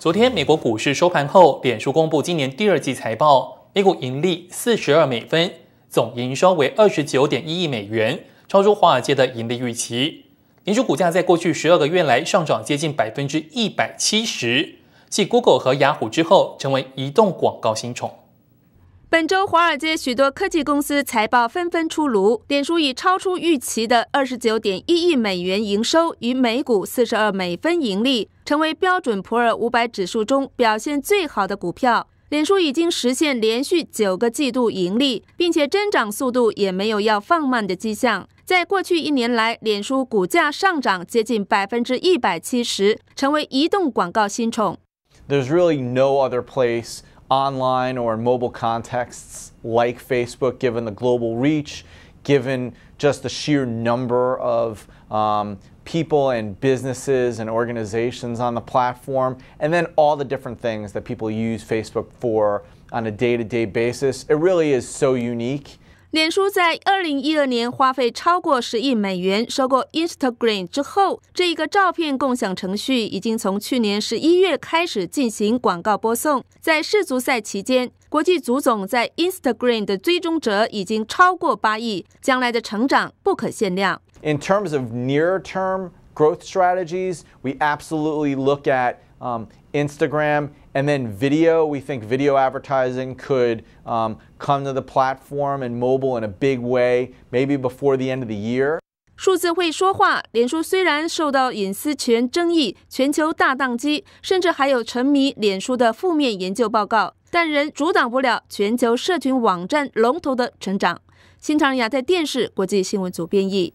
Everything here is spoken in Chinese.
昨天，美国股市收盘后，脸书公布今年第二季财报，每股盈利四十二美分，总营收为二十九点一亿美元，超出华尔街的盈利预期。脸书股价在过去十二个月来上涨接近百分之一百七十，继 Google 和雅虎之后，成为移动广告新宠。本周，华尔街许多科技公司财报纷纷出炉。脸书以超出预期的二十九点一亿美元营收与每股四十二美分盈利，成为标准普尔五百指数中表现最好的股票。脸书已经实现连续九个季度盈利，并且增长速度也没有要放慢的迹象。在过去一年来，脸书股价上涨接近百分之一百七十，成为移动广告新宠。There's really no other place. online or mobile contexts like Facebook, given the global reach, given just the sheer number of um, people and businesses and organizations on the platform, and then all the different things that people use Facebook for on a day to day basis. It really is so unique 脸书在二零一二年花费超过十亿美元收购 Instagram 之后，这一个照片共享程序已经从去年十一月开始进行广告播送。在世足赛期间，国际足总在 Instagram 的追踪者已经超过八亿，将来的成长不可限量。In terms of near-term growth strategies, we absolutely look at Instagram, video. think video and advertising then um, 数字会说话。脸书虽然受到隐私权争议、全球大宕机，甚至还有沉迷脸书的负面研究报告，但仍阻挡不了全球社群网站龙头的成长。新唐亚太电视国际新闻组编译。